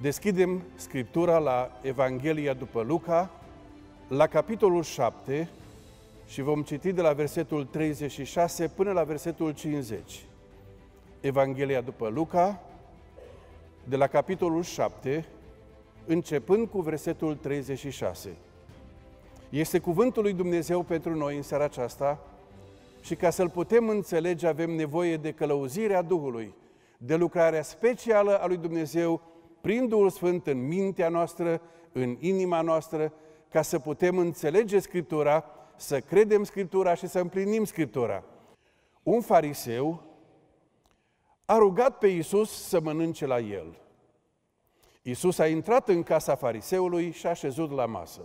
Deschidem Scriptura la Evanghelia după Luca, la capitolul 7 și vom citi de la versetul 36 până la versetul 50. Evanghelia după Luca, de la capitolul 7, începând cu versetul 36. Este cuvântul lui Dumnezeu pentru noi în seara aceasta și ca să-l putem înțelege avem nevoie de călăuzirea Duhului, de lucrarea specială a lui Dumnezeu prin Duhul Sfânt în mintea noastră, în inima noastră, ca să putem înțelege Scriptura, să credem Scriptura și să împlinim Scriptura. Un fariseu a rugat pe Iisus să mănânce la el. Iisus a intrat în casa fariseului și a șezut la masă.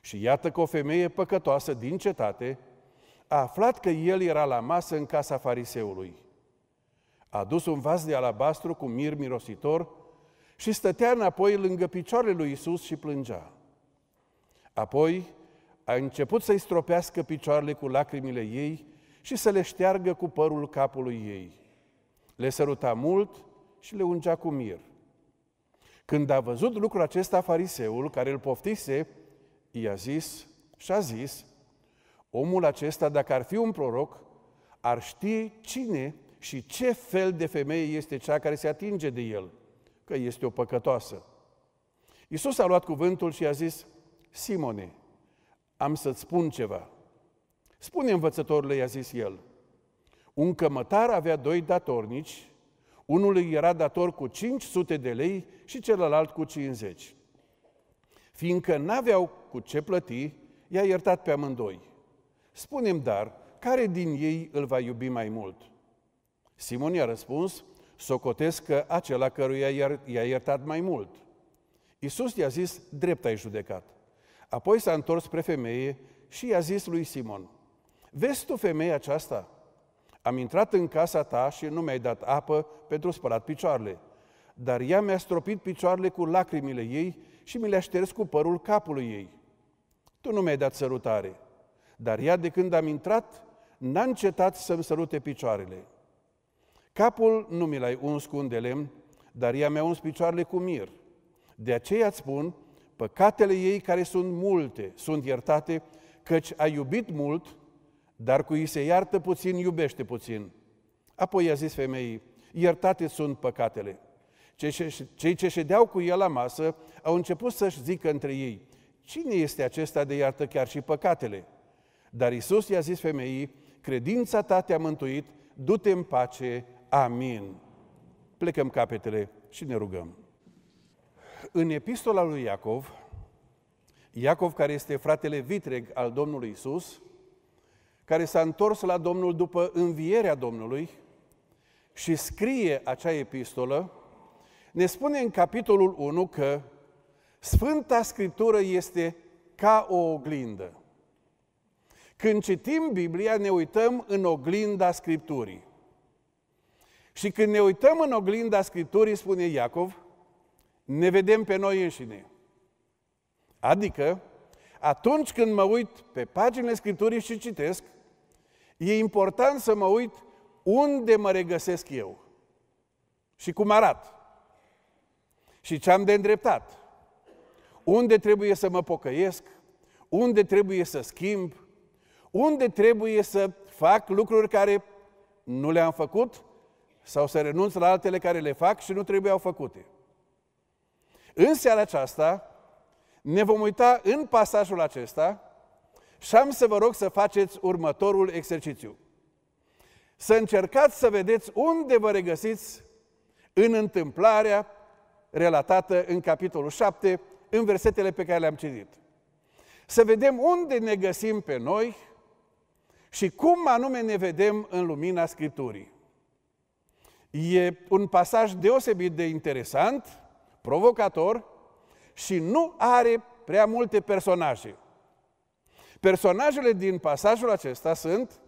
Și iată că o femeie păcătoasă din cetate a aflat că el era la masă în casa fariseului. A dus un vas de alabastru cu mir mirositor și stătea înapoi lângă picioarele lui Isus și plângea. Apoi a început să-i stropească picioarele cu lacrimile ei și să le șteargă cu părul capului ei. Le săruta mult și le ungea cu mir. Când a văzut lucrul acesta fariseul care îl poftise, i-a zis și a zis, omul acesta, dacă ar fi un proroc, ar ști cine și ce fel de femeie este cea care se atinge de el – că este o păcătoasă. Iisus a luat cuvântul și a zis, Simone, am să-ți spun ceva. Spune învățătorului, i-a zis el, un cămătar avea doi datornici, unul îi era dator cu 500 de lei și celălalt cu 50. Fiindcă n-aveau cu ce plăti, i-a iertat pe amândoi. Spunem dar, care din ei îl va iubi mai mult? Simon i-a răspuns, socotesc că acela căruia i-a iertat mai mult. Iisus i-a zis, drept ai judecat. Apoi s-a întors spre femeie și i-a zis lui Simon, vezi tu femeia aceasta? Am intrat în casa ta și nu mi-ai dat apă pentru spălat picioarele, dar ea mi-a stropit picioarele cu lacrimile ei și mi le-a șters cu părul capului ei. Tu nu mi-ai dat sărutare, dar ea de când am intrat n-a încetat să-mi sărute picioarele. Capul nu mi l-ai uns cu un de lemn, dar ea mi-a uns picioarele cu mir. De aceea îți spun, păcatele ei care sunt multe sunt iertate, căci a iubit mult, dar cu ei se iartă puțin, iubește puțin. Apoi i-a zis femeii, iertate sunt păcatele. Cei ce ședeau cu el la masă au început să-și zică între ei, cine este acesta de iartă chiar și păcatele? Dar Isus i-a zis femeii, credința ta te-a mântuit, du-te în pace, Amin. Plecăm capetele și ne rugăm. În epistola lui Iacov, Iacov care este fratele vitreg al Domnului Isus, care s-a întors la Domnul după învierea Domnului și scrie acea epistolă, ne spune în capitolul 1 că Sfânta Scriptură este ca o oglindă. Când citim Biblia, ne uităm în oglinda Scripturii. Și când ne uităm în oglinda Scripturii, spune Iacov, ne vedem pe noi înșine. Adică, atunci când mă uit pe paginile Scripturii și citesc, e important să mă uit unde mă regăsesc eu și cum arat și ce am de îndreptat, unde trebuie să mă pocăiesc, unde trebuie să schimb, unde trebuie să fac lucruri care nu le-am făcut sau să renunț la altele care le fac și nu trebuiau făcute. În seara aceasta ne vom uita în pasajul acesta și am să vă rog să faceți următorul exercițiu. Să încercați să vedeți unde vă regăsiți în întâmplarea relatată în capitolul 7, în versetele pe care le-am citit. Să vedem unde ne găsim pe noi și cum anume ne vedem în lumina Scripturii. E un pasaj deosebit de interesant, provocator și nu are prea multe personaje. Personajele din pasajul acesta sunt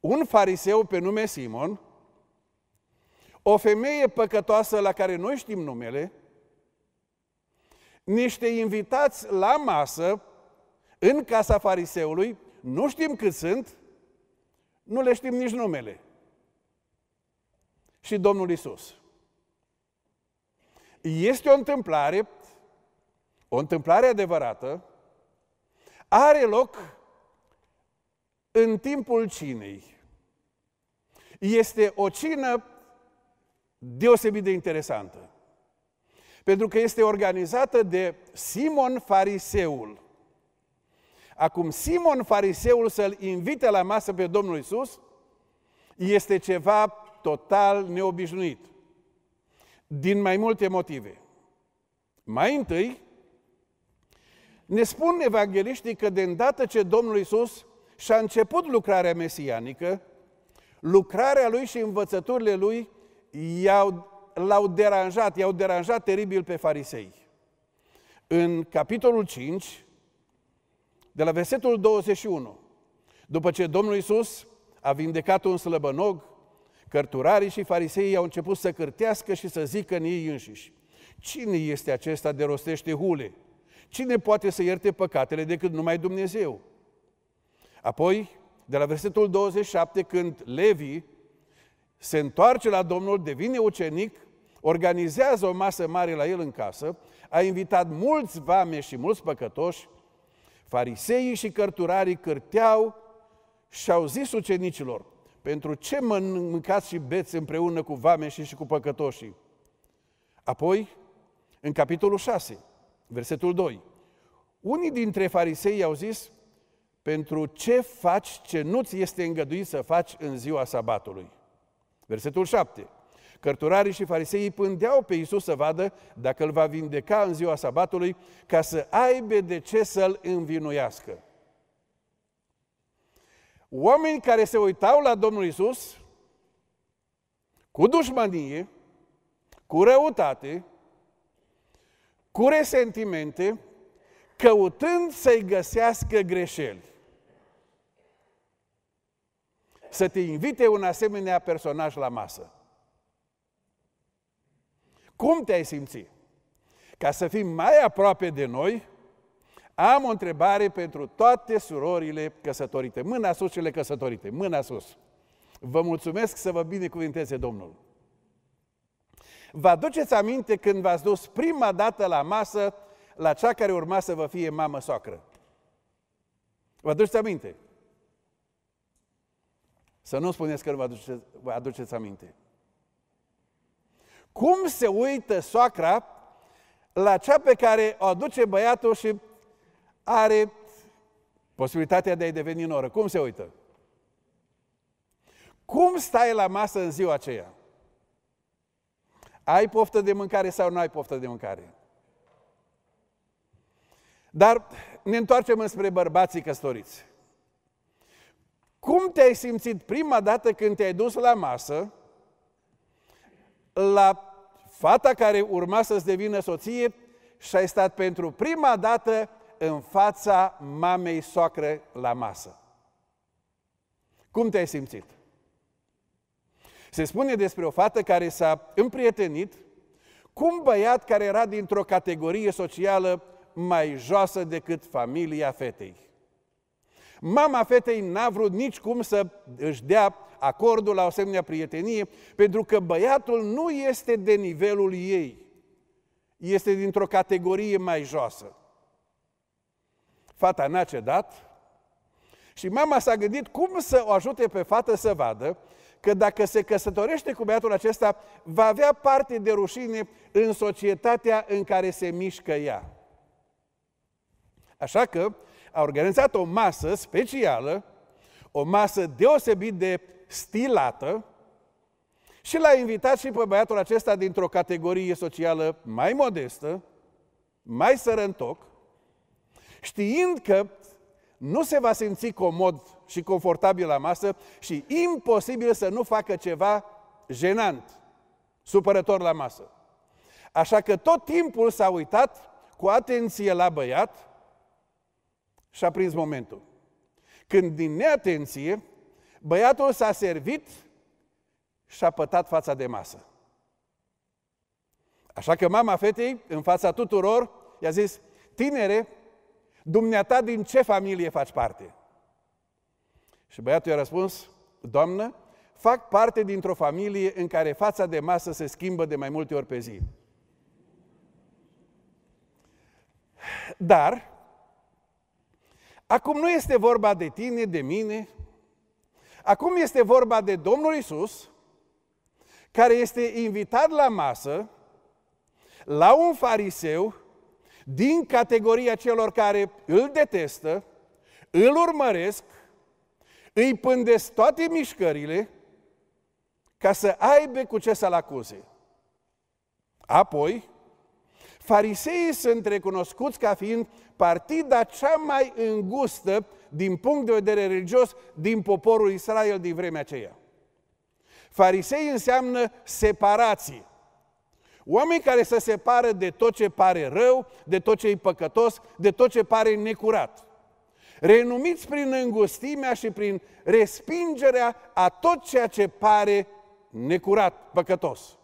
un fariseu pe nume Simon, o femeie păcătoasă la care noi știm numele, niște invitați la masă în casa fariseului, nu știm cât sunt, nu le știm nici numele și Domnul Isus. Este o întâmplare, o întâmplare adevărată, are loc în timpul cinei. Este o cină deosebit de interesantă. Pentru că este organizată de Simon Fariseul. Acum, Simon Fariseul să-l invite la masă pe Domnul Isus este ceva total neobișnuit. Din mai multe motive. Mai întâi, ne spun evangeliștii că de îndată ce Domnul Isus și-a început lucrarea mesianică, lucrarea lui și învățăturile lui i-au, l-au deranjat, i-au deranjat teribil pe farisei. În capitolul 5, de la versetul 21, după ce Domnul Isus a vindecat un slăbănog, Cărturarii și fariseii au început să cârtească și să zică în ei înșiși. Cine este acesta de rostește hule? Cine poate să ierte păcatele decât numai Dumnezeu? Apoi, de la versetul 27, când Levi se întoarce la Domnul, devine ucenic, organizează o masă mare la el în casă, a invitat mulți vame și mulți păcătoși, fariseii și cărturarii cârteau și au zis ucenicilor, pentru ce mâncați și beți împreună cu vame și cu păcătoșii? Apoi, în capitolul 6, versetul 2, unii dintre farisei au zis, pentru ce faci ce nu-ți este îngăduit să faci în ziua sabatului? Versetul 7. Cărturarii și fariseii pândeau pe Iisus să vadă dacă îl va vindeca în ziua sabatului ca să aibă de ce să-l învinuiască. Oameni care se uitau la Domnul Isus cu dușmanie, cu răutate, cu resentimente, căutând să-i găsească greșeli. Să te invite un asemenea personaj la masă. Cum te-ai simți? Ca să fii mai aproape de noi, am o întrebare pentru toate surorile căsătorite. Mâna sus cele căsătorite, mâna sus. Vă mulțumesc să vă binecuvinteze Domnul. Vă aduceți aminte când v-ați dus prima dată la masă la cea care urma să vă fie mamă soacră? Vă aduceți aminte? Să nu spuneți că nu vă aduceți, vă aduceți aminte. Cum se uită soacra la cea pe care o aduce băiatul și are posibilitatea de a-i deveni noră. Cum se uită? Cum stai la masă în ziua aceea? Ai poftă de mâncare sau nu ai poftă de mâncare? Dar ne întoarcem înspre bărbații căsătoriți. Cum te-ai simțit prima dată când te-ai dus la masă, la fata care urma să-ți devină soție și ai stat pentru prima dată în fața mamei soacre la masă. Cum te-ai simțit? Se spune despre o fată care s-a împrietenit cu un băiat care era dintr-o categorie socială mai joasă decât familia fetei. Mama fetei n-a vrut nici cum să își dea acordul la o asemenea prietenie, pentru că băiatul nu este de nivelul ei. Este dintr-o categorie mai joasă. Fata n-a cedat și mama s-a gândit cum să o ajute pe fată să vadă că dacă se căsătorește cu băiatul acesta, va avea parte de rușine în societatea în care se mișcă ea. Așa că a organizat o masă specială, o masă deosebit de stilată, și l-a invitat și pe băiatul acesta dintr-o categorie socială mai modestă, mai sărăntoc, știind că nu se va simți comod și confortabil la masă și imposibil să nu facă ceva jenant, supărător la masă. Așa că tot timpul s-a uitat cu atenție la băiat și a prins momentul. Când din neatenție, băiatul s-a servit și a pătat fața de masă. Așa că mama fetei, în fața tuturor, i-a zis, tinere, Dumneata din ce familie faci parte? Și băiatul i-a răspuns, Doamnă, fac parte dintr-o familie în care fața de masă se schimbă de mai multe ori pe zi. Dar, acum nu este vorba de tine, de mine, acum este vorba de Domnul Isus, care este invitat la masă, la un fariseu din categoria celor care îl detestă, îl urmăresc, îi pândesc toate mișcările ca să aibă cu ce să-l acuze. Apoi, fariseii sunt recunoscuți ca fiind partida cea mai îngustă din punct de vedere religios din poporul Israel din vremea aceea. Farisei înseamnă separații. Oameni care se separă de tot ce pare rău, de tot ce e păcătos, de tot ce pare necurat. Renumiți prin îngustimea și prin respingerea a tot ceea ce pare necurat, păcătos.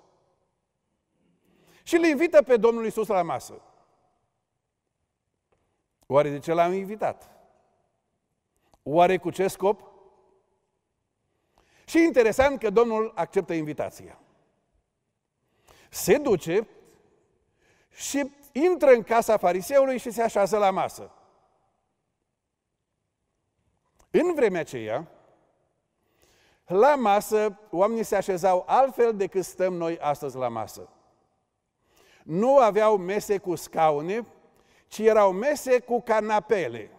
Și îl invită pe Domnul Isus la masă. Oare de ce l-am invitat? Oare cu ce scop? Și interesant că Domnul acceptă invitația. Se duce și intră în casa fariseului și se așează la masă. În vremea aceea, la masă, oamenii se așezau altfel decât stăm noi astăzi la masă. Nu aveau mese cu scaune, ci erau mese cu canapele.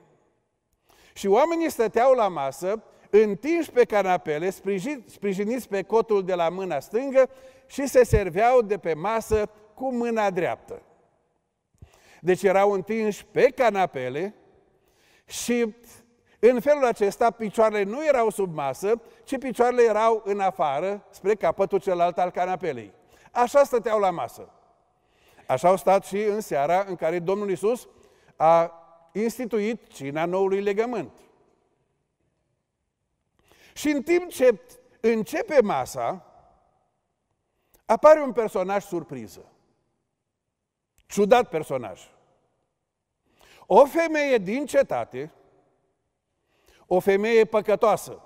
Și oamenii stăteau la masă întinși pe canapele, sprijiniți pe cotul de la mâna stângă și se serveau de pe masă cu mâna dreaptă. Deci erau întinși pe canapele și în felul acesta picioarele nu erau sub masă, ci picioarele erau în afară, spre capătul celălalt al canapelei. Așa stăteau la masă. Așa au stat și în seara în care Domnul Isus a instituit cina noului legământ. Și în timp ce începe masa, apare un personaj surpriză. Ciudat personaj. O femeie din cetate, o femeie păcătoasă,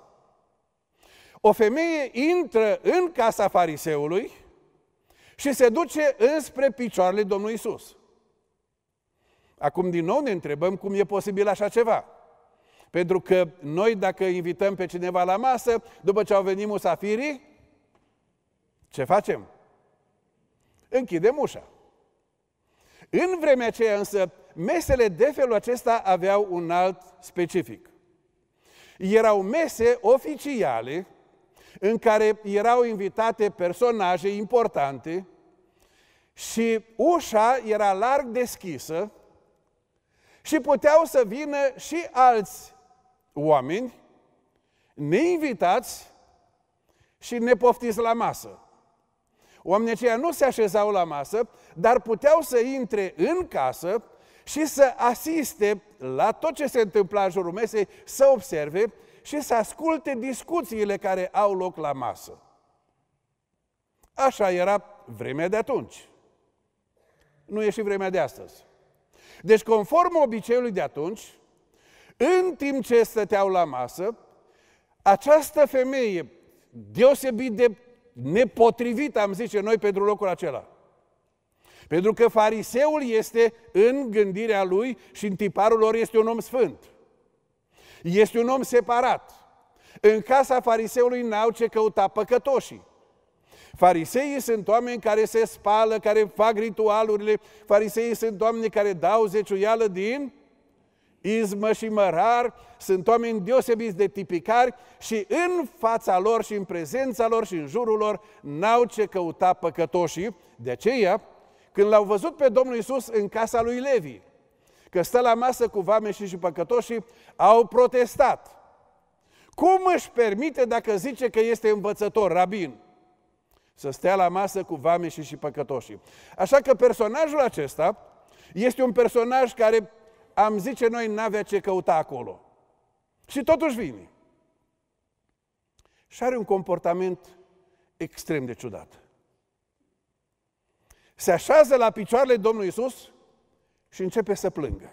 o femeie intră în casa fariseului și se duce înspre picioarele Domnului Isus. Acum din nou ne întrebăm cum e posibil așa ceva. Pentru că noi dacă invităm pe cineva la masă, după ce au venit musafirii, ce facem? Închidem ușa. În vremea aceea însă, mesele de felul acesta aveau un alt specific. Erau mese oficiale în care erau invitate personaje importante și ușa era larg deschisă și puteau să vină și alți oameni neinvitați și nepoftiți la masă. Oamenii aceia nu se așezau la masă, dar puteau să intre în casă și să asiste la tot ce se întâmpla în jurul mesei, să observe și să asculte discuțiile care au loc la masă. Așa era vremea de atunci. Nu e și vremea de astăzi. Deci, conform obiceiului de atunci, în timp ce stăteau la masă, această femeie, deosebit de nepotrivit, am zice noi, pentru locul acela. Pentru că fariseul este în gândirea lui și în tiparul lor este un om sfânt. Este un om separat. În casa fariseului n-au ce căuta păcătoșii. Fariseii sunt oameni care se spală, care fac ritualurile. Fariseii sunt oameni care dau zeciuială din Izmă și mărar sunt oameni deosebiți de tipicari și în fața lor și în prezența lor și în jurul lor n-au ce căuta păcătoșii. De aceea, când l-au văzut pe Domnul Isus în casa lui Levi, că stă la masă cu vame și și păcătoșii, au protestat. Cum își permite dacă zice că este învățător, rabin? Să stea la masă cu și și păcătoșii. Așa că personajul acesta este un personaj care am zice noi, n-avea ce căuta acolo. Și totuși vine. Și are un comportament extrem de ciudat. Se așează la picioarele Domnului Isus și începe să plângă.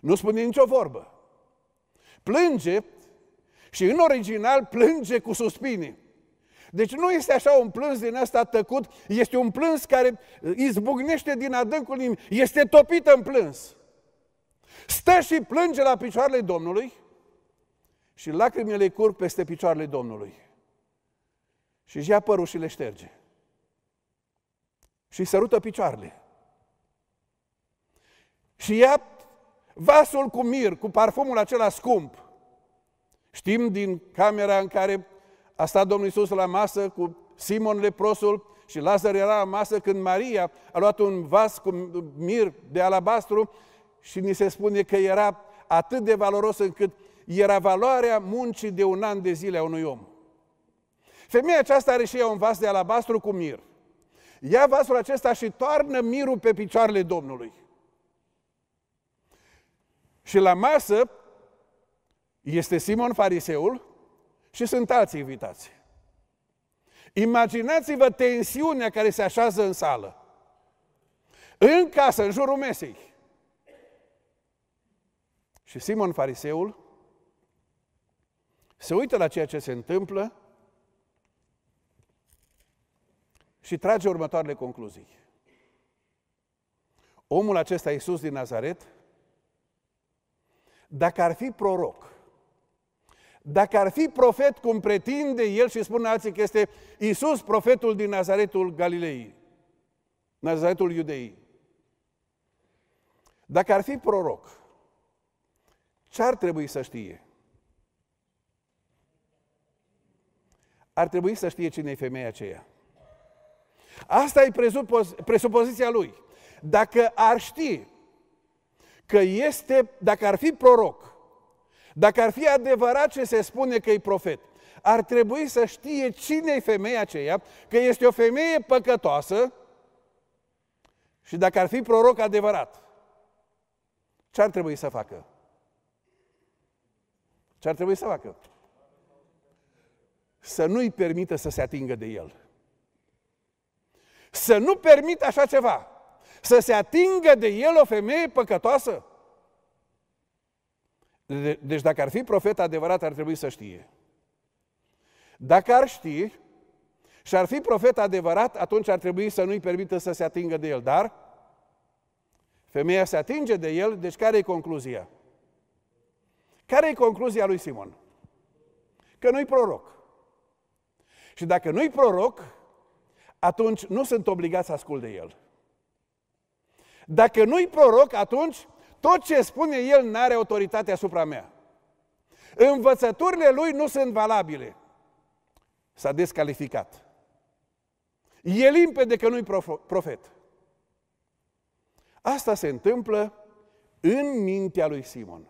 Nu spune nicio vorbă. Plânge și în original plânge cu suspine. Deci nu este așa un plâns din ăsta tăcut, este un plâns care izbucnește din adâncul inimii, este topit în plâns stă și plânge la picioarele Domnului și lacrimile curg peste picioarele Domnului. Și își ia părul și le șterge. Și sărută picioarele. Și ia vasul cu mir, cu parfumul acela scump. Știm din camera în care a stat Domnul Isus la masă cu Simon leprosul și Lazar era la masă când Maria a luat un vas cu mir de alabastru și ni se spune că era atât de valoros încât era valoarea muncii de un an de zile a unui om. Femeia aceasta are și ea un vas de alabastru cu mir. Ia vasul acesta și toarnă mirul pe picioarele Domnului. Și la masă este Simon Fariseul și sunt alții invitați. Imaginați-vă tensiunea care se așează în sală. În casă, în jurul mesei. Și Simon Fariseul se uită la ceea ce se întâmplă și trage următoarele concluzii. Omul acesta, Iisus din Nazaret, dacă ar fi proroc, dacă ar fi profet cum pretinde el și spune alții că este Iisus profetul din Nazaretul Galilei, Nazaretul Iudeii, dacă ar fi proroc, ce ar trebui să știe? Ar trebui să știe cine e femeia aceea. Asta e presupoz- presupoziția lui. Dacă ar ști că este, dacă ar fi proroc, dacă ar fi adevărat ce se spune că e profet, ar trebui să știe cine e femeia aceea, că este o femeie păcătoasă și dacă ar fi proroc adevărat, ce ar trebui să facă? Ce ar trebui să facă? Să nu-i permită să se atingă de el. Să nu permită așa ceva. Să se atingă de el o femeie păcătoasă. De- deci dacă ar fi profet adevărat, ar trebui să știe. Dacă ar ști și ar fi profet adevărat, atunci ar trebui să nu-i permită să se atingă de el. Dar femeia se atinge de el, deci care e concluzia? Care e concluzia lui Simon? Că nu-i proroc. Și dacă nu-i proroc, atunci nu sunt obligat să ascult de el. Dacă nu-i proroc, atunci tot ce spune el nu are autoritate asupra mea. Învățăturile lui nu sunt valabile. S-a descalificat. E limpede că nu-i profet. Asta se întâmplă în mintea lui Simon.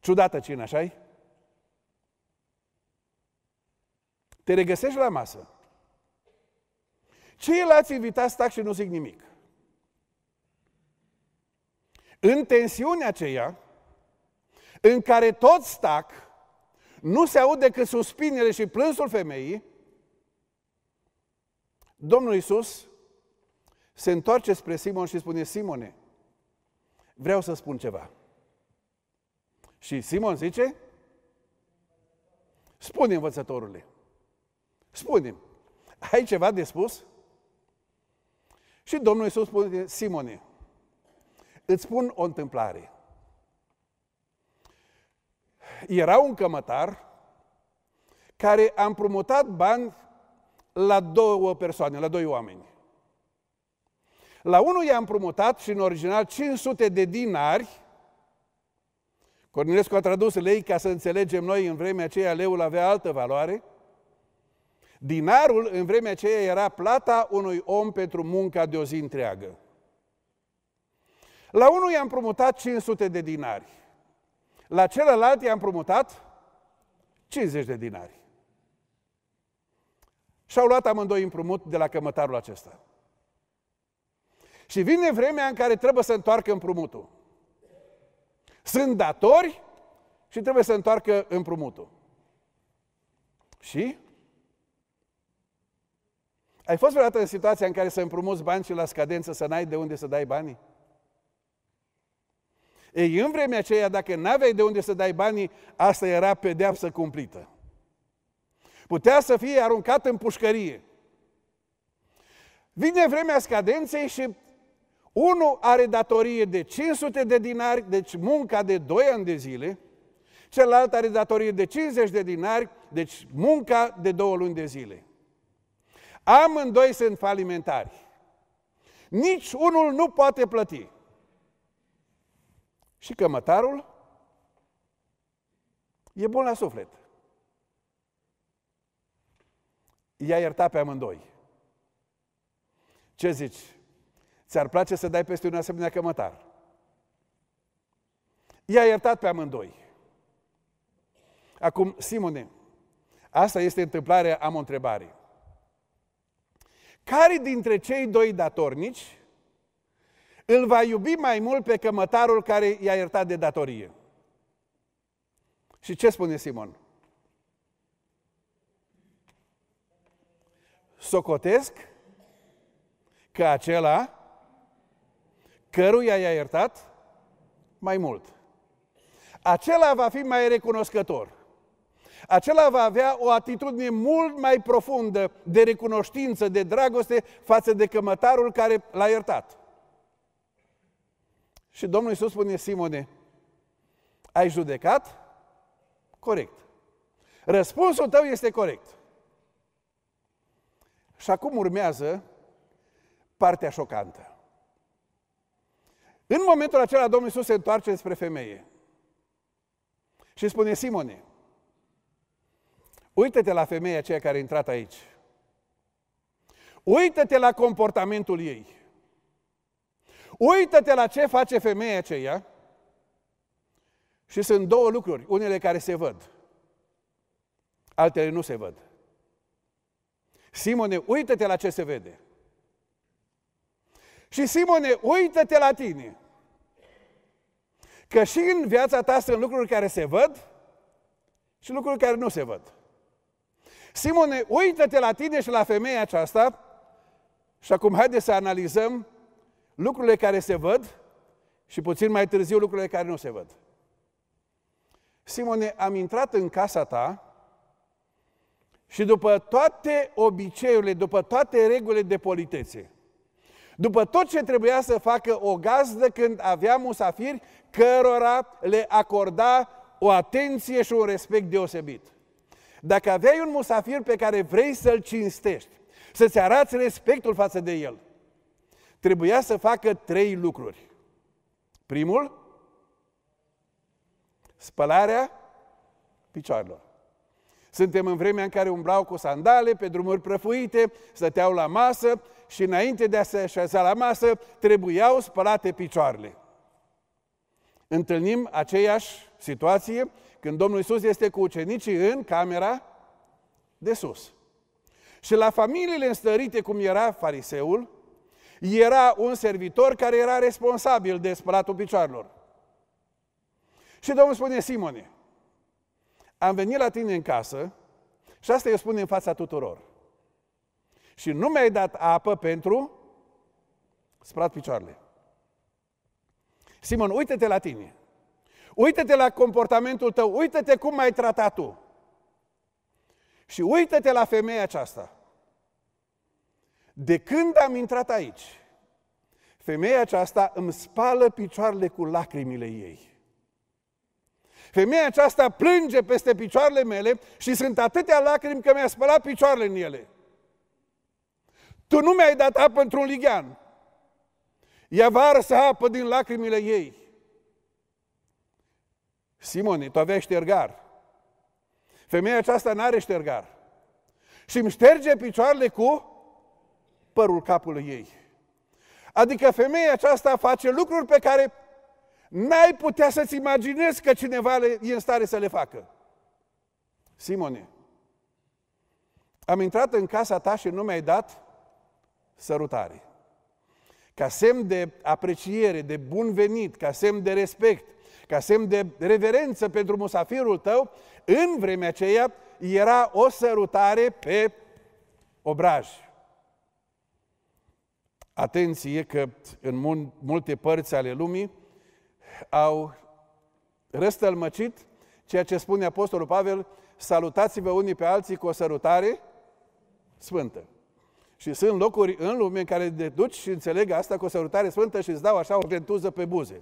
Ciudată cină, așa Te regăsești la masă. Ceilalți invitați stac și nu zic nimic. În tensiunea aceea, în care tot stac, nu se aud decât suspinele și plânsul femeii, Domnul Isus se întoarce spre Simon și spune, Simone, vreau să spun ceva. Și Simon zice, spune învățătorule, spune ai ceva de spus? Și Domnul Iisus spune, Simone, îți spun o întâmplare. Era un cămătar care a împrumutat bani la două persoane, la doi oameni. La unul i-a împrumutat și în original 500 de dinari Cornilescu a tradus lei ca să înțelegem noi în vremea aceea leul avea altă valoare. Dinarul în vremea aceea era plata unui om pentru munca de o zi întreagă. La unul i-am promutat 500 de dinari. La celălalt i-am promutat 50 de dinari. Și-au luat amândoi împrumut de la cămătarul acesta. Și vine vremea în care trebuie să întoarcă împrumutul. Sunt datori și trebuie să întoarcă împrumutul. Și? Ai fost vreodată în situația în care să împrumuți bani și la scadență să n-ai de unde să dai banii? Ei, în vremea aceea, dacă n-aveai de unde să dai banii, asta era pedeapsă cumplită. Putea să fie aruncat în pușcărie. Vine vremea scadenței și unul are datorie de 500 de dinari, deci munca de 2 ani de zile, celălalt are datorie de 50 de dinari, deci munca de 2 luni de zile. Amândoi sunt falimentari. Nici unul nu poate plăti. Și cămătarul e bun la suflet. I-a iertat pe amândoi. Ce zici? Ți-ar place să dai peste un asemenea cămătar. I-a iertat pe amândoi. Acum, Simone, asta este întâmplarea, am o întrebare. Care dintre cei doi datornici îl va iubi mai mult pe cămătarul care i-a iertat de datorie? Și ce spune Simon? Socotesc că acela căruia i-a iertat mai mult. Acela va fi mai recunoscător. Acela va avea o atitudine mult mai profundă de recunoștință, de dragoste față de cămătarul care l-a iertat. Și Domnul Iisus spune, Simone, ai judecat? Corect. Răspunsul tău este corect. Și acum urmează partea șocantă. În momentul acela, Domnul Iisus se întoarce spre femeie și spune, Simone, uită-te la femeia aceea care a intrat aici. Uită-te la comportamentul ei. Uită-te la ce face femeia aceea. Și sunt două lucruri, unele care se văd, altele nu se văd. Simone, uită-te la ce se vede. Și Simone, uită-te la tine. Că și în viața ta sunt lucruri care se văd și lucruri care nu se văd. Simone, uită-te la tine și la femeia aceasta și acum haide să analizăm lucrurile care se văd și puțin mai târziu lucrurile care nu se văd. Simone, am intrat în casa ta și după toate obiceiurile, după toate regulile de politețe, după tot ce trebuia să facă o gazdă când avea musafiri, cărora le acorda o atenție și un respect deosebit. Dacă aveai un musafir pe care vrei să-l cinstești, să-ți arați respectul față de el, trebuia să facă trei lucruri. Primul, spălarea picioarelor. Suntem în vremea în care umblau cu sandale pe drumuri prăfuite, stăteau la masă, și înainte de a se așeza la masă, trebuiau spălate picioarele. Întâlnim aceeași situație când Domnul Isus este cu ucenicii în camera de sus. Și la familiile înstărite, cum era fariseul, era un servitor care era responsabil de spălatul picioarelor. Și Domnul spune, Simone, am venit la tine în casă și asta eu spun în fața tuturor și nu mi-ai dat apă pentru sprat picioarele. Simon, uite-te la tine. Uite-te la comportamentul tău, uite-te cum m-ai tratat tu. Și uite-te la femeia aceasta. De când am intrat aici, femeia aceasta îmi spală picioarele cu lacrimile ei. Femeia aceasta plânge peste picioarele mele și sunt atâtea lacrimi că mi-a spălat picioarele în ele. Tu nu mi-ai dat apă într-un lighean. Ea va arsa apă din lacrimile ei. Simone, tu aveai ștergar. Femeia aceasta nu are ștergar. Și îmi șterge picioarele cu părul capului ei. Adică femeia aceasta face lucruri pe care n-ai putea să-ți imaginezi că cineva e în stare să le facă. Simone, am intrat în casa ta și nu mi-ai dat sărutare. Ca semn de apreciere, de bun venit, ca semn de respect, ca semn de reverență pentru musafirul tău, în vremea aceea era o sărutare pe obraj. Atenție că în multe părți ale lumii au răstălmăcit ceea ce spune Apostolul Pavel, salutați-vă unii pe alții cu o sărutare sfântă. Și sunt locuri în lume în care te duci și înțeleg asta cu o sărutare sfântă și îți dau așa o ventuză pe buze.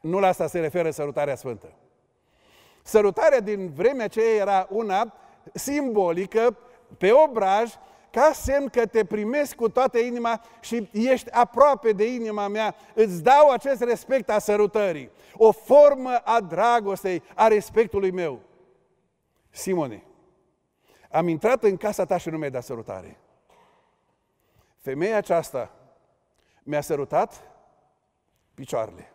Nu la asta se referă sărutarea sfântă. Sărutarea din vremea aceea era una simbolică, pe obraj, ca semn că te primesc cu toată inima și ești aproape de inima mea, îți dau acest respect a sărutării, o formă a dragostei, a respectului meu. Simone, am intrat în casa ta și nu mi-ai dat sărutare. Femeia aceasta mi-a sărutat picioarele.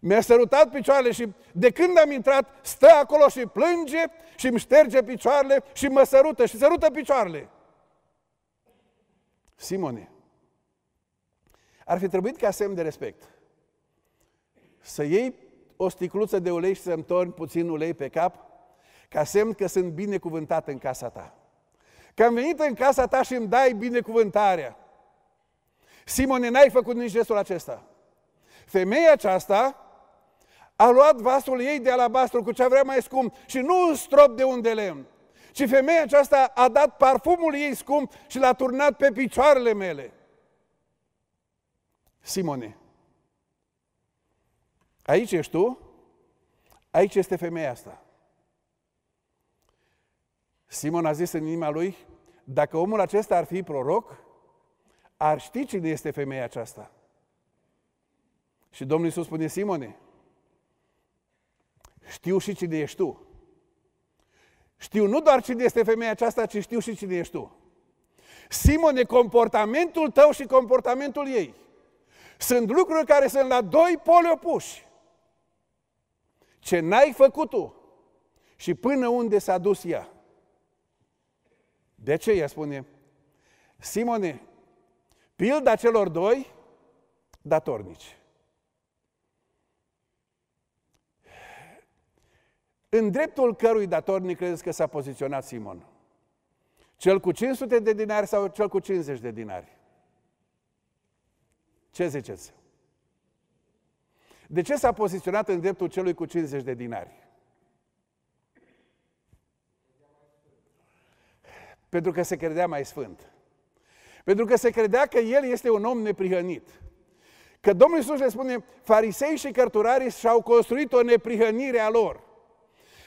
Mi-a sărutat picioarele și de când am intrat, stă acolo și plânge și îmi șterge picioarele și mă sărută și sărută picioarele. Simone, ar fi trebuit ca semn de respect să iei o sticluță de ulei și să-mi torni puțin ulei pe cap ca semn că sunt binecuvântat în casa ta. Că am venit în casa ta și îmi dai binecuvântarea. Simone, n-ai făcut nici gestul acesta. Femeia aceasta a luat vasul ei de alabastru cu ce vrea mai scump și nu un strop de unde lemn. Și femeia aceasta a dat parfumul ei scump și l-a turnat pe picioarele mele. Simone, aici ești tu, aici este femeia asta. Simon a zis în inima lui, dacă omul acesta ar fi proroc, ar ști cine este femeia aceasta. Și Domnul Iisus spune, Simone, știu și cine ești tu. Știu nu doar cine este femeia aceasta, ci știu și cine ești tu. Simone, comportamentul tău și comportamentul ei sunt lucruri care sunt la doi poli opuși. Ce n-ai făcut tu și până unde s-a dus ea. De ce ea spune, Simone, pilda celor doi datornici. În dreptul cărui datornic credeți că s-a poziționat Simon? Cel cu 500 de dinari sau cel cu 50 de dinari? Ce ziceți? De ce s-a poziționat în dreptul celui cu 50 de dinari? Pentru că se credea mai sfânt. Pentru că se credea că el este un om neprihănit. Că Domnul Iisus le spune, farisei și cărturarii și-au construit o neprihănire a lor.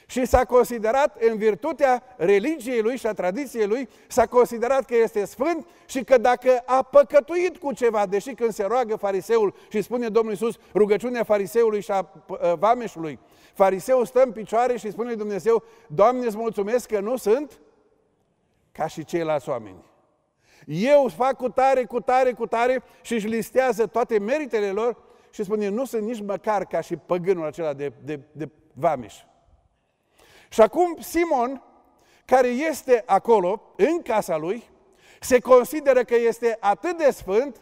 Și s-a considerat, în virtutea religiei lui și a tradiției lui, s-a considerat că este sfânt și că dacă a păcătuit cu ceva, deși când se roagă fariseul și spune Domnul Iisus rugăciunea fariseului și a ă, vameșului, fariseul stă în picioare și spune Dumnezeu, Doamne, îți mulțumesc că nu sunt ca și ceilalți oameni. Eu fac cu tare, cu tare, cu tare și își listează toate meritele lor și spune, nu sunt nici măcar ca și păgânul acela de, de, de vamiș. Și acum Simon, care este acolo, în casa lui, se consideră că este atât de sfânt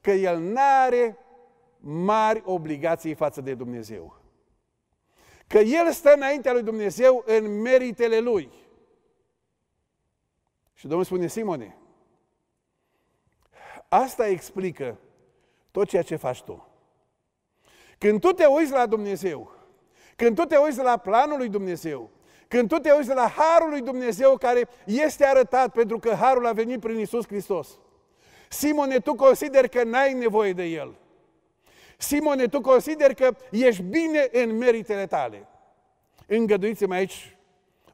că el nu are mari obligații față de Dumnezeu. Că el stă înaintea lui Dumnezeu în meritele lui. Și Domnul spune, Simone, asta explică tot ceea ce faci tu. Când tu te uiți la Dumnezeu, când tu te uiți la planul lui Dumnezeu, când tu te uiți la harul lui Dumnezeu care este arătat pentru că harul a venit prin Isus Hristos. Simone, tu consideri că n-ai nevoie de el. Simone, tu consideri că ești bine în meritele tale. Îngăduiți-mi aici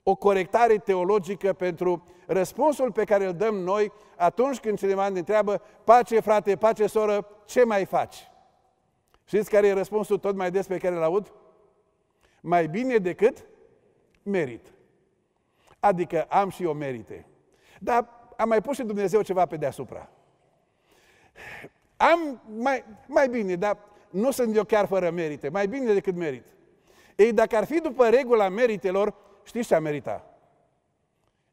o corectare teologică pentru Răspunsul pe care îl dăm noi atunci când cineva ne întreabă, pace frate, pace soră, ce mai faci? Știți care e răspunsul tot mai des pe care îl aud? Mai bine decât merit. Adică am și eu merite. Dar am mai pus și Dumnezeu ceva pe deasupra. Am mai, mai bine, dar nu sunt eu chiar fără merite. Mai bine decât merit. Ei, dacă ar fi după regula meritelor, știți ce a meritat?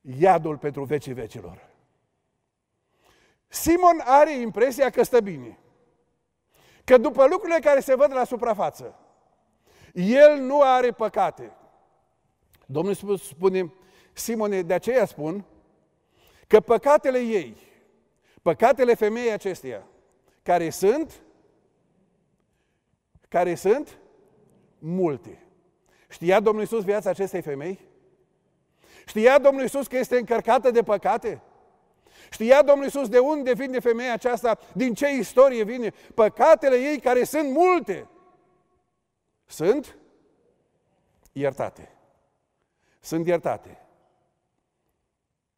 iadul pentru vecii vecilor. Simon are impresia că stă bine. Că după lucrurile care se văd la suprafață, el nu are păcate. Domnul spune, Simone, de aceea spun că păcatele ei, păcatele femeii acesteia, care sunt, care sunt multe. Știa Domnul Iisus viața acestei femei? Știa Domnul Iisus că este încărcată de păcate? Știa Domnul Iisus de unde vine femeia aceasta, din ce istorie vine, păcatele ei care sunt multe, sunt iertate. Sunt iertate.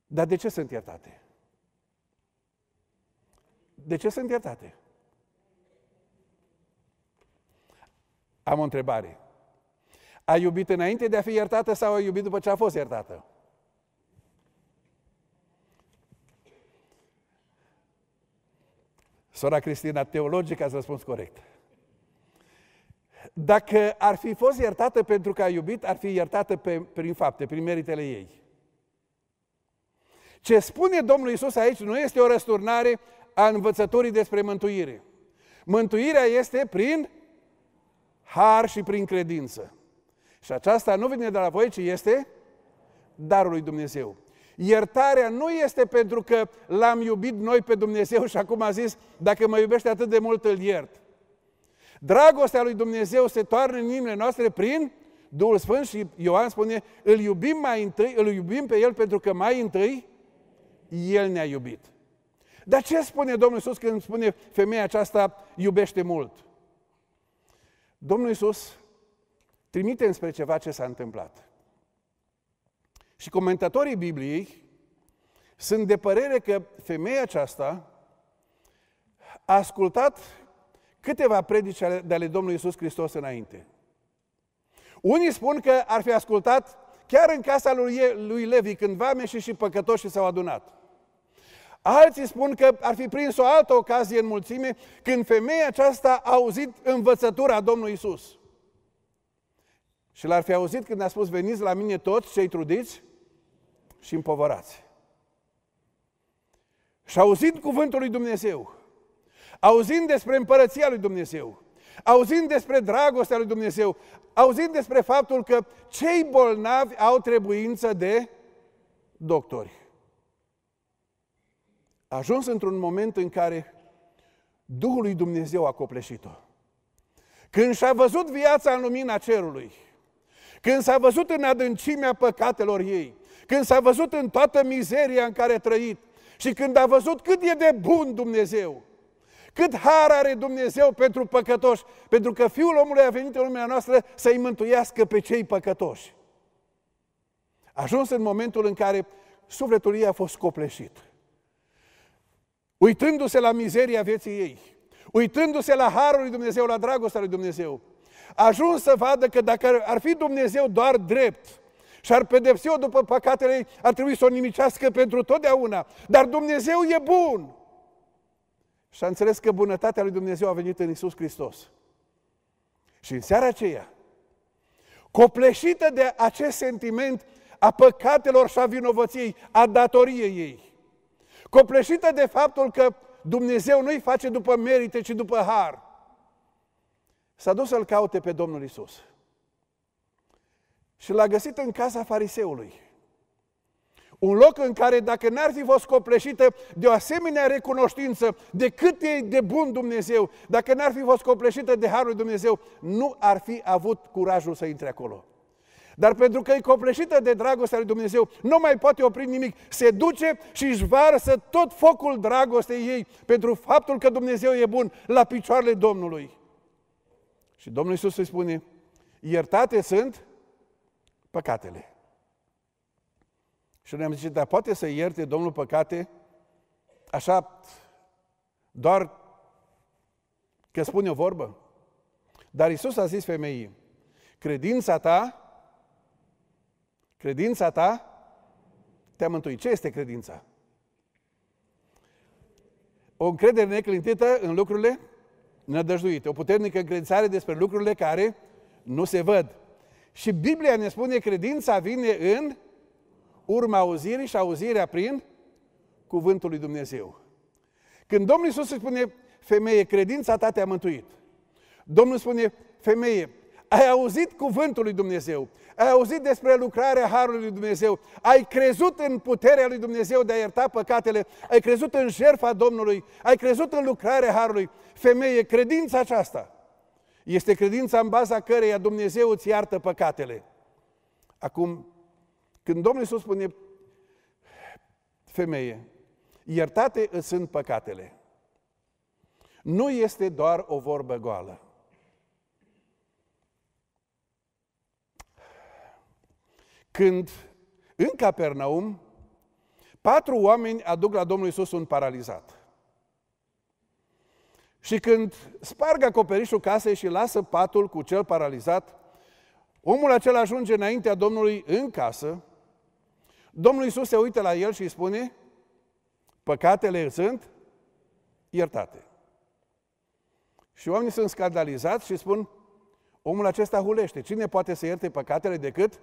Dar de ce sunt iertate? De ce sunt iertate? Am o întrebare. Ai iubit înainte de a fi iertată sau ai iubit după ce a fost iertată? Sora Cristina, teologic ați răspuns corect. Dacă ar fi fost iertată pentru că a iubit, ar fi iertată pe, prin fapte, prin meritele ei. Ce spune Domnul Isus aici nu este o răsturnare a învățătorii despre mântuire. Mântuirea este prin har și prin credință. Și aceasta nu vine de la voi, ci este darul lui Dumnezeu. Iertarea nu este pentru că l-am iubit noi pe Dumnezeu și acum a zis, dacă mă iubește atât de mult, îl iert. Dragostea lui Dumnezeu se toarnă în inimile noastre prin Duhul Sfânt și Ioan spune, îl iubim mai întâi, îl iubim pe El pentru că mai întâi El ne-a iubit. Dar ce spune Domnul Iisus când spune femeia aceasta iubește mult? Domnul Iisus trimite înspre ceva ce s-a întâmplat. Și comentatorii Bibliei sunt de părere că femeia aceasta a ascultat câteva predici de ale Domnului Isus Hristos înainte. Unii spun că ar fi ascultat chiar în casa lui, lui Levi, când și și păcătoșii s-au adunat. Alții spun că ar fi prins o altă ocazie în mulțime când femeia aceasta a auzit învățătura Domnului Isus. Și l-ar fi auzit când a spus, veniți la mine toți cei trudiți și împovărați. Și auzind cuvântul lui Dumnezeu, auzind despre împărăția lui Dumnezeu, auzind despre dragostea lui Dumnezeu, auzind despre faptul că cei bolnavi au trebuință de doctori. A ajuns într-un moment în care Duhul lui Dumnezeu a copleșit-o. Când și-a văzut viața în lumina cerului, când s-a văzut în adâncimea păcatelor ei, când s-a văzut în toată mizeria în care a trăit și când a văzut cât e de bun Dumnezeu, cât har are Dumnezeu pentru păcătoși, pentru că Fiul omului a venit în lumea noastră să-i mântuiască pe cei păcătoși. Ajuns în momentul în care sufletul ei a fost copleșit. Uitându-se la mizeria vieții ei, uitându-se la harul lui Dumnezeu, la dragostea lui Dumnezeu, a ajuns să vadă că dacă ar fi Dumnezeu doar drept, și ar pedepsi-o după păcatele, ar trebui să o nimicească pentru totdeauna. Dar Dumnezeu e bun. Și a înțeles că bunătatea lui Dumnezeu a venit în Isus Hristos. Și în seara aceea, copleșită de acest sentiment a păcatelor și a vinovăției, a datoriei ei, copleșită de faptul că Dumnezeu nu-i face după merite, ci după har, s-a dus să-L caute pe Domnul Isus și l-a găsit în casa fariseului. Un loc în care, dacă n-ar fi fost copleșită de o asemenea recunoștință de cât e de bun Dumnezeu, dacă n-ar fi fost copleșită de Harul Dumnezeu, nu ar fi avut curajul să intre acolo. Dar pentru că e copleșită de dragostea lui Dumnezeu, nu mai poate opri nimic. Se duce și își varsă tot focul dragostei ei pentru faptul că Dumnezeu e bun la picioarele Domnului. Și Domnul Iisus îi spune, iertate sunt păcatele. Și ne-am zis, dar poate să ierte Domnul păcate așa doar că spune o vorbă? Dar Isus a zis femeii, credința ta, credința ta te-a mântuit. Ce este credința? O încredere neclintită în lucrurile nădăjduite, o puternică încredințare despre lucrurile care nu se văd. Și Biblia ne spune credința vine în urma auzirii și auzirea prin cuvântul lui Dumnezeu. Când Domnul Iisus îi spune, femeie, credința ta te-a mântuit. Domnul spune, femeie, ai auzit cuvântul lui Dumnezeu, ai auzit despre lucrarea Harului lui Dumnezeu, ai crezut în puterea lui Dumnezeu de a ierta păcatele, ai crezut în jertfa Domnului, ai crezut în lucrarea Harului. Femeie, credința aceasta este credința în baza căreia Dumnezeu îți iartă păcatele. Acum, când Domnul Iisus spune, femeie, iertate îți sunt păcatele. Nu este doar o vorbă goală. Când în Capernaum, patru oameni aduc la Domnul Iisus un paralizat. Și când sparg acoperișul casei și lasă patul cu cel paralizat, omul acela ajunge înaintea Domnului în casă, Domnul Isus se uită la el și îi spune, păcatele sunt iertate. Și oamenii sunt scandalizați și spun, omul acesta hulește. Cine poate să ierte păcatele decât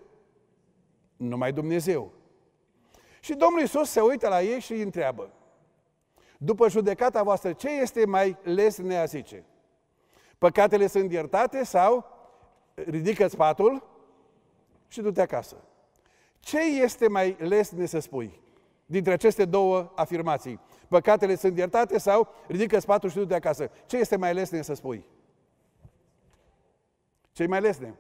numai Dumnezeu? Și Domnul Isus se uită la ei și îi întreabă, după judecata voastră, ce este mai ne a zice? Păcatele sunt iertate sau ridică patul și du-te acasă. Ce este mai lesne să spui dintre aceste două afirmații? Păcatele sunt iertate sau ridică spatul și du-te acasă. Ce este mai lesne să spui? Cei mai lesne?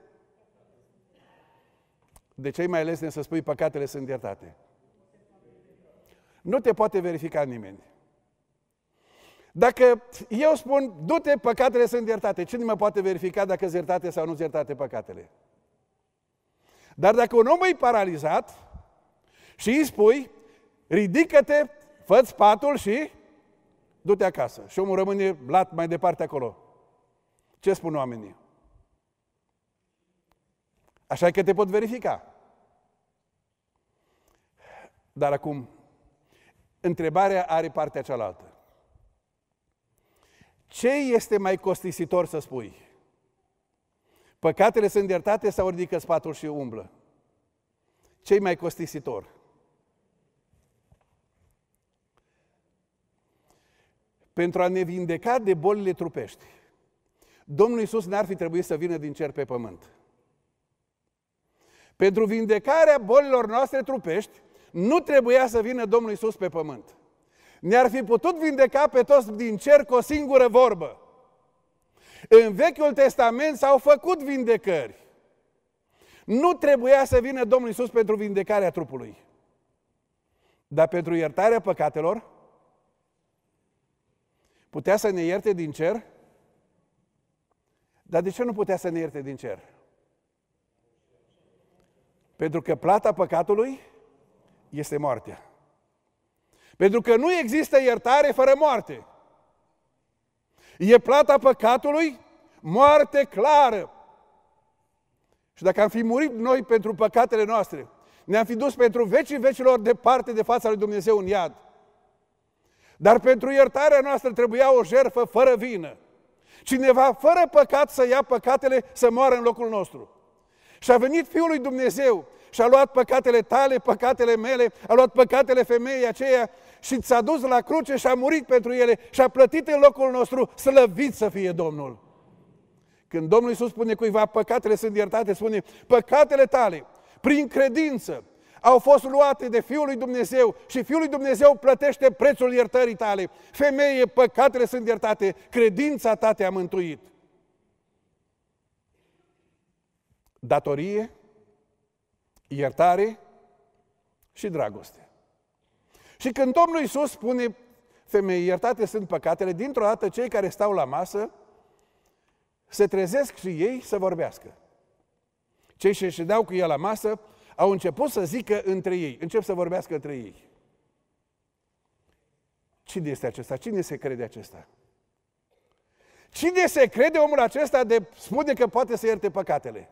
De cei mai lesne să spui păcatele sunt iertate? Nu te poate verifica nimeni. Dacă eu spun, du-te, păcatele sunt iertate, cine mă poate verifica dacă sunt iertate sau nu sunt iertate păcatele? Dar dacă un om e paralizat și îi spui, ridică-te, fă patul și du-te acasă. Și omul rămâne lat mai departe acolo. Ce spun oamenii? Așa că te pot verifica. Dar acum, întrebarea are partea cealaltă. Ce este mai costisitor să spui? Păcatele sunt iertate sau ridică spatul și umblă? ce mai costisitor? Pentru a ne vindeca de bolile trupești, Domnul Iisus n-ar fi trebuit să vină din cer pe pământ. Pentru vindecarea bolilor noastre trupești, nu trebuia să vină Domnul Iisus pe pământ ne-ar fi putut vindeca pe toți din cer cu o singură vorbă. În Vechiul Testament s-au făcut vindecări. Nu trebuia să vină Domnul Isus pentru vindecarea trupului, dar pentru iertarea păcatelor. Putea să ne ierte din cer? Dar de ce nu putea să ne ierte din cer? Pentru că plata păcatului este moartea. Pentru că nu există iertare fără moarte. E plata păcatului, moarte clară. Și dacă am fi murit noi pentru păcatele noastre, ne-am fi dus pentru vecii vecilor departe de fața lui Dumnezeu în iad. Dar pentru iertarea noastră trebuia o jerfă fără vină. Cineva fără păcat să ia păcatele să moară în locul nostru. Și a venit Fiul lui Dumnezeu și a luat păcatele tale, păcatele mele, a luat păcatele femeii aceea și ți-a dus la cruce și a murit pentru ele și a plătit în locul nostru, slăvit să fie Domnul. Când Domnul Iisus spune cuiva, păcatele sunt iertate, spune, păcatele tale, prin credință, au fost luate de Fiul lui Dumnezeu și Fiul lui Dumnezeu plătește prețul iertării tale. Femeie, păcatele sunt iertate, credința ta te-a mântuit. Datorie iertare și dragoste. Și când Domnul Iisus spune femei, iertate sunt păcatele, dintr-o dată cei care stau la masă se trezesc și ei să vorbească. Cei ce ședeau cu el la masă au început să zică între ei, încep să vorbească între ei. Cine este acesta? Cine se crede acesta? Cine se crede omul acesta de spune că poate să ierte păcatele?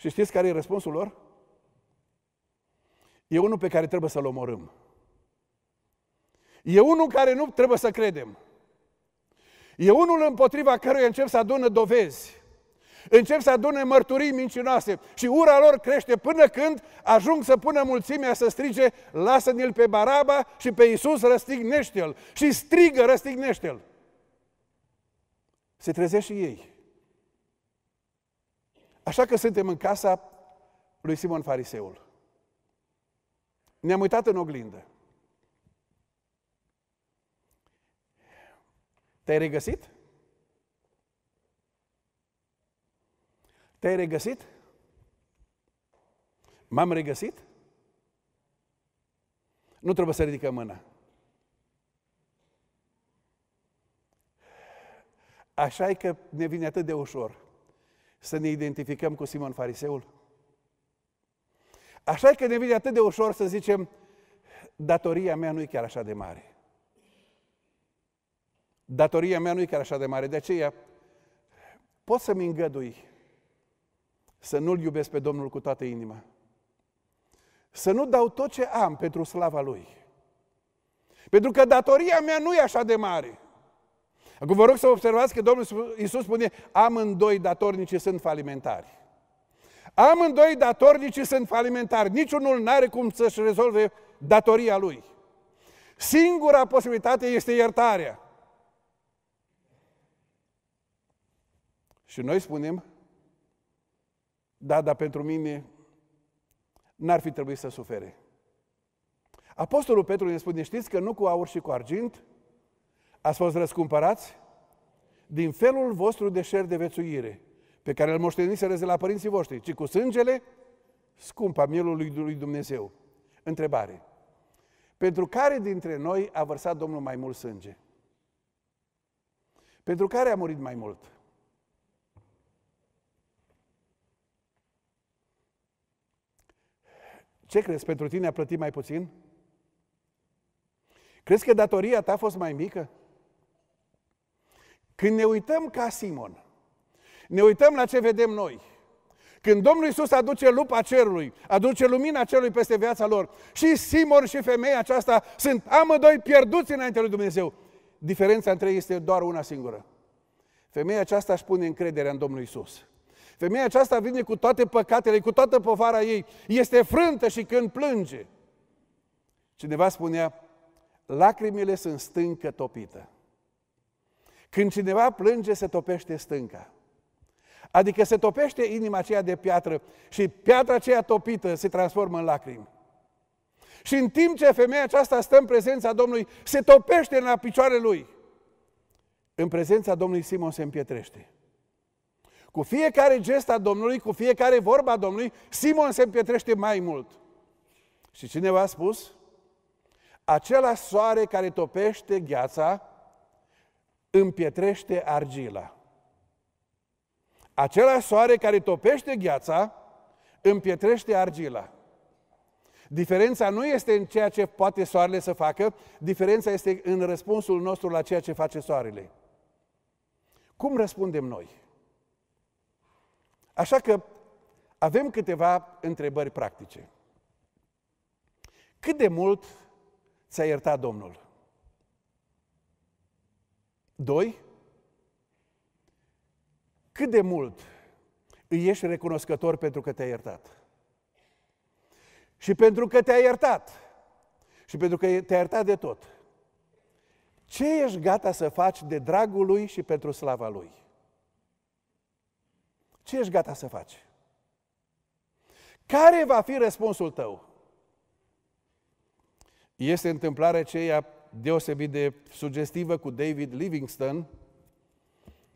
Și știți care e răspunsul lor? E unul pe care trebuie să-l omorâm. E unul care nu trebuie să credem. E unul împotriva căruia încep să adună dovezi. Încep să adună mărturii mincinoase și ura lor crește până când ajung să pună mulțimea să strige Lasă-ne-l pe Baraba și pe Iisus răstignește-l. Și strigă răstignește-l. Se trezește și ei. Așa că suntem în casa lui Simon Fariseul. Ne-am uitat în oglindă. Te-ai regăsit? Te-ai regăsit? M-am regăsit? Nu trebuie să ridicăm mâna. Așa e că ne vine atât de ușor să ne identificăm cu Simon Fariseul? Așa că ne vine atât de ușor să zicem, datoria mea nu e chiar așa de mare. Datoria mea nu e chiar așa de mare, de aceea pot să-mi îngădui să nu-L iubesc pe Domnul cu toată inima. Să nu dau tot ce am pentru slava Lui. Pentru că datoria mea nu e așa de mare. Acum vă rog să observați că Domnul Iisus spune, amândoi datornici sunt falimentari. Amândoi datornici sunt falimentari. Niciunul nu are cum să-și rezolve datoria lui. Singura posibilitate este iertarea. Și noi spunem, da, dar pentru mine n-ar fi trebuit să sufere. Apostolul Petru ne spune, știți că nu cu aur și cu argint Ați fost răscumpărați din felul vostru de șer de vețuire, pe care îl moșteniseră de la părinții voștri, ci cu sângele scump a mielului lui Dumnezeu. Întrebare. Pentru care dintre noi a vărsat Domnul mai mult sânge? Pentru care a murit mai mult? Ce crezi? Pentru tine a plătit mai puțin? Crezi că datoria ta a fost mai mică? Când ne uităm ca Simon, ne uităm la ce vedem noi. Când Domnul Iisus aduce lupa cerului, aduce lumina cerului peste viața lor, și Simon și femeia aceasta sunt amândoi pierduți înaintea lui Dumnezeu. Diferența între ei este doar una singură. Femeia aceasta își pune încrederea în Domnul Iisus. Femeia aceasta vine cu toate păcatele, cu toată povara ei. Este frântă și când plânge. Cineva spunea, lacrimile sunt stâncă topită. Când cineva plânge, se topește stânca. Adică se topește inima aceea de piatră și piatra aceea topită se transformă în lacrimi. Și în timp ce femeia aceasta stă în prezența Domnului, se topește la picioarele lui. În prezența Domnului Simon se împietrește. Cu fiecare gest a Domnului, cu fiecare vorba a Domnului, Simon se împietrește mai mult. Și cineva a spus, acela soare care topește gheața, împietrește argila. Același soare care topește gheața, împietrește argila. Diferența nu este în ceea ce poate soarele să facă, diferența este în răspunsul nostru la ceea ce face soarele. Cum răspundem noi? Așa că avem câteva întrebări practice. Cât de mult ți-a iertat Domnul? Doi, cât de mult îi ești recunoscător pentru că te-a iertat. Și pentru că te-a iertat. Și pentru că te-a iertat de tot. Ce ești gata să faci de dragul lui și pentru slava lui? Ce ești gata să faci? Care va fi răspunsul tău? Este întâmplarea aceea deosebit de sugestivă cu David Livingstone,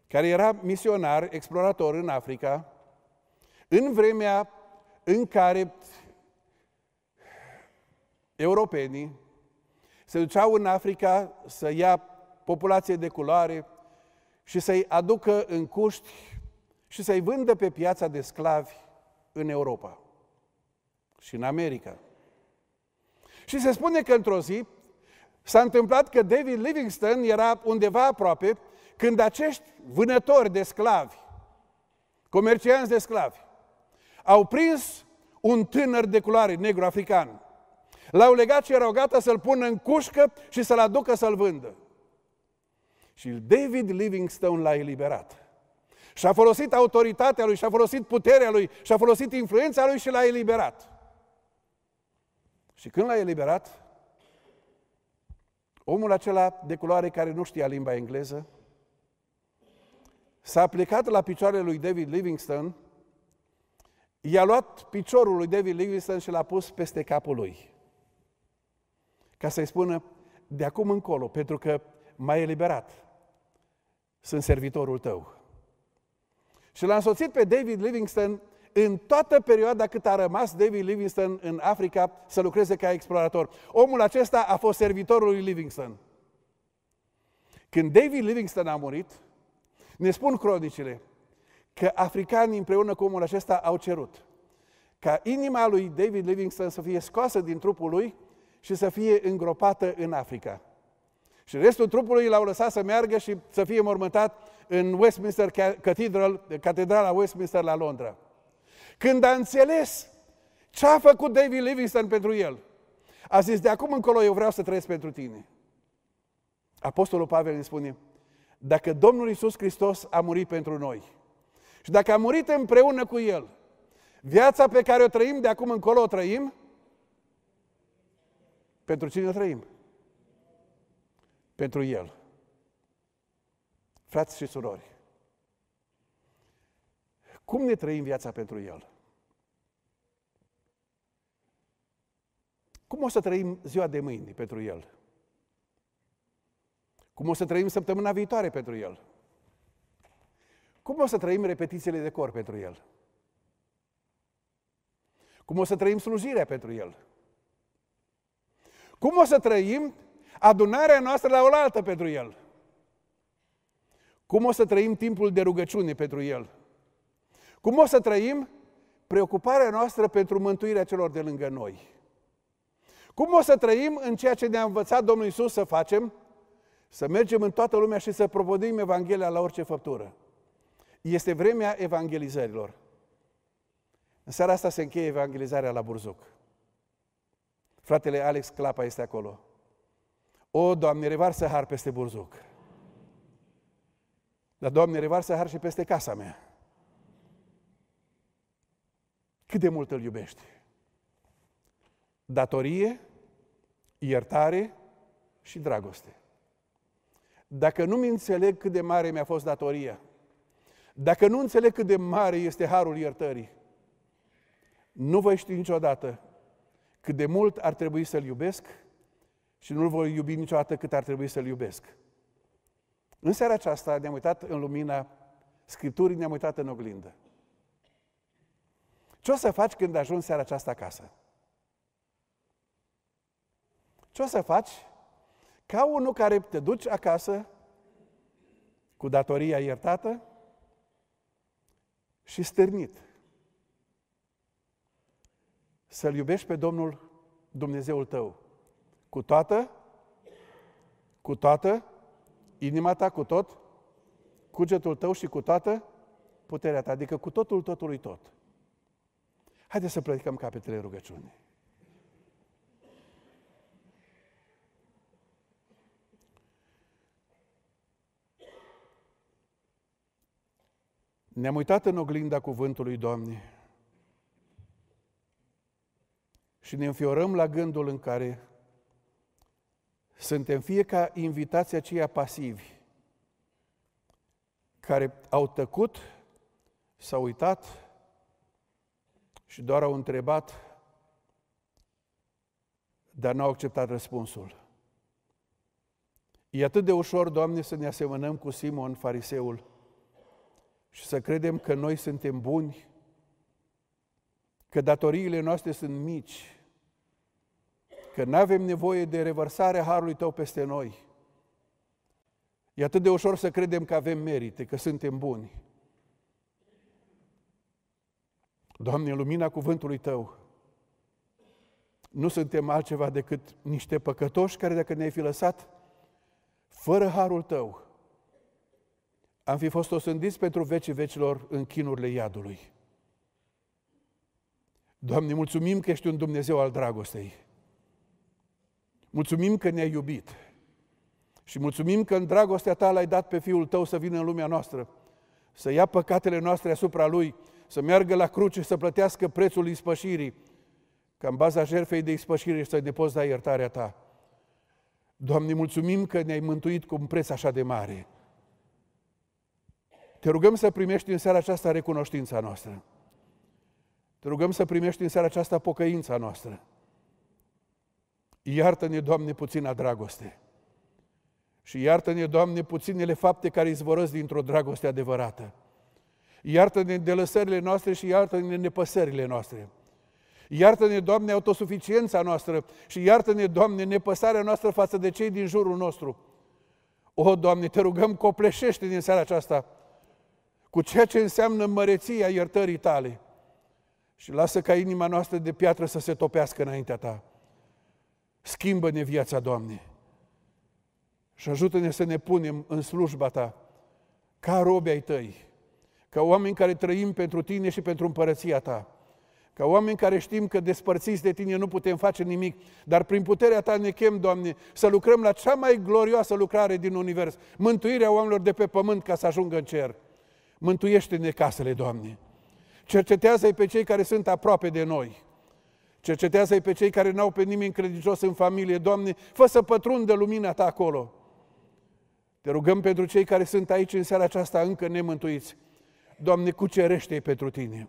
care era misionar, explorator în Africa, în vremea în care europenii se duceau în Africa să ia populație de culoare și să-i aducă în cuști și să-i vândă pe piața de sclavi în Europa și în America. Și se spune că într-o zi, S-a întâmplat că David Livingston era undeva aproape când acești vânători de sclavi, comercianți de sclavi, au prins un tânăr de culoare negru african. L-au legat și erau gata să-l pună în cușcă și să-l aducă să-l vândă. Și David Livingstone l-a eliberat. Și-a folosit autoritatea lui, și-a folosit puterea lui, și-a folosit influența lui și l-a eliberat. Și când l-a eliberat, Omul acela de culoare care nu știa limba engleză s-a plecat la picioarele lui David Livingstone, i-a luat piciorul lui David Livingstone și l-a pus peste capul lui. Ca să-i spună, de acum încolo, pentru că m-ai eliberat, sunt servitorul tău. Și l-a însoțit pe David Livingstone în toată perioada cât a rămas David Livingston în Africa să lucreze ca explorator. Omul acesta a fost servitorul lui Livingston. Când David Livingston a murit, ne spun cronicile că africanii împreună cu omul acesta au cerut ca inima lui David Livingston să fie scoasă din trupul lui și să fie îngropată în Africa. Și restul trupului l-au lăsat să meargă și să fie mormântat în Westminster Cathedral, catedrala Westminster la Londra. Când a înțeles ce a făcut David Livingston pentru el, a zis, de acum încolo eu vreau să trăiesc pentru tine. Apostolul Pavel îi spune, dacă Domnul Isus Hristos a murit pentru noi și dacă a murit împreună cu El, viața pe care o trăim de acum încolo o trăim, pentru cine o trăim? Pentru El. Frați și surori, cum ne trăim viața pentru El? Cum o să trăim ziua de mâine pentru El? Cum o să trăim săptămâna viitoare pentru El? Cum o să trăim repetițiile de cor pentru El? Cum o să trăim slujirea pentru El? Cum o să trăim adunarea noastră la oaltă pentru El? Cum o să trăim timpul de rugăciune pentru El? Cum o să trăim? Preocuparea noastră pentru mântuirea celor de lângă noi. Cum o să trăim în ceea ce ne-a învățat Domnul Isus să facem? Să mergem în toată lumea și să propodim Evanghelia la orice făptură. Este vremea evangelizărilor. În seara asta se încheie evangelizarea la Burzuc. Fratele Alex Clapa este acolo. O, Doamne, revarsă har peste Burzuc. Dar, Doamne, revarsă har și peste casa mea. Cât de mult îl iubești? Datorie, iertare și dragoste. Dacă nu-mi înțeleg cât de mare mi-a fost datoria, dacă nu înțeleg cât de mare este harul iertării, nu voi ști niciodată cât de mult ar trebui să-l iubesc și nu-l voi iubi niciodată cât ar trebui să-l iubesc. În seara aceasta ne-am uitat în lumina Scripturii, ne-am uitat în oglindă. Ce o să faci când ajungi seara aceasta acasă? Ce o să faci ca unul care te duci acasă cu datoria iertată și stârnit? Să-L iubești pe Domnul Dumnezeul tău cu toată, cu toată inima ta, cu tot, cugetul tău și cu toată puterea ta, adică cu totul, totului, tot. Haideți să plecăm capetele rugăciunii. Ne-am uitat în oglinda cuvântului Doamne și ne înfiorăm la gândul în care suntem fie ca invitații aceia pasivi, care au tăcut, s-au uitat și doar au întrebat, dar n-au acceptat răspunsul. E atât de ușor, Doamne, să ne asemănăm cu Simon, fariseul, și să credem că noi suntem buni, că datoriile noastre sunt mici, că nu avem nevoie de revărsarea harului tău peste noi. E atât de ușor să credem că avem merite, că suntem buni. Doamne, în lumina cuvântului Tău, nu suntem altceva decât niște păcătoși care dacă ne-ai fi lăsat fără harul Tău, am fi fost osândiți pentru vecii vecilor în chinurile iadului. Doamne, mulțumim că ești un Dumnezeu al dragostei. Mulțumim că ne-ai iubit. Și mulțumim că în dragostea ta l-ai dat pe Fiul tău să vină în lumea noastră, să ia păcatele noastre asupra lui să meargă la cruce, să plătească prețul ispășirii, ca în baza jertfei de ispășire să depozi la iertarea ta. Doamne, mulțumim că ne-ai mântuit cu un preț așa de mare. Te rugăm să primești în seara aceasta recunoștința noastră. Te rugăm să primești în seara aceasta pocăința noastră. Iartă-ne, Doamne, puțină dragoste. Și iartă-ne, Doamne, puținele fapte care izvorăsc dintr-o dragoste adevărată. Iartă-ne de lăsările noastre și iartă-ne de nepăsările noastre. Iartă-ne, Doamne, autosuficiența noastră și iartă-ne, Doamne, nepăsarea noastră față de cei din jurul nostru. O, Doamne, te rugăm, copleșește din seara aceasta cu ceea ce înseamnă măreția iertării tale și lasă ca inima noastră de piatră să se topească înaintea ta. Schimbă-ne viața, Doamne, și ajută-ne să ne punem în slujba ta ca robi ai tăi ca oameni care trăim pentru Tine și pentru împărăția Ta, ca oameni care știm că despărțiți de Tine nu putem face nimic, dar prin puterea Ta ne chem, Doamne, să lucrăm la cea mai glorioasă lucrare din univers, mântuirea oamenilor de pe pământ ca să ajungă în cer. Mântuiește-ne casele, Doamne! Cercetează-i pe cei care sunt aproape de noi. Cercetează-i pe cei care n-au pe nimeni credincios în familie. Doamne, fă să pătrundă lumina Ta acolo. Te rugăm pentru cei care sunt aici în seara aceasta încă nemântuiți. Doamne, cucerește-i pentru Tine.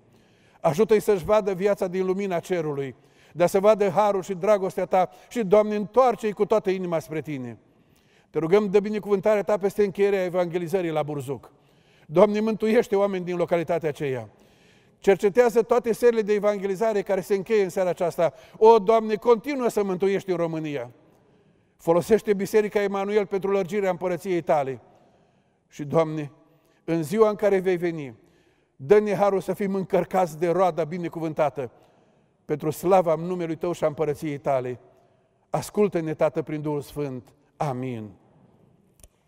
Ajută-i să-și vadă viața din lumina cerului, dar să vadă harul și dragostea Ta și, Doamne, întoarce-i cu toată inima spre Tine. Te rugăm de binecuvântarea Ta peste încheierea evangelizării la Burzuc. Doamne, mântuiește oameni din localitatea aceea. Cercetează toate serile de evangelizare care se încheie în seara aceasta. O, Doamne, continuă să mântuiești în România. Folosește Biserica Emanuel pentru lărgirea împărăției tale. Și, Doamne, în ziua în care vei veni, Dă-ne harul să fim încărcați de roada binecuvântată pentru slava numelui Tău și a împărăției Tale. Ascultă-ne, Tată, prin Duhul Sfânt. Amin.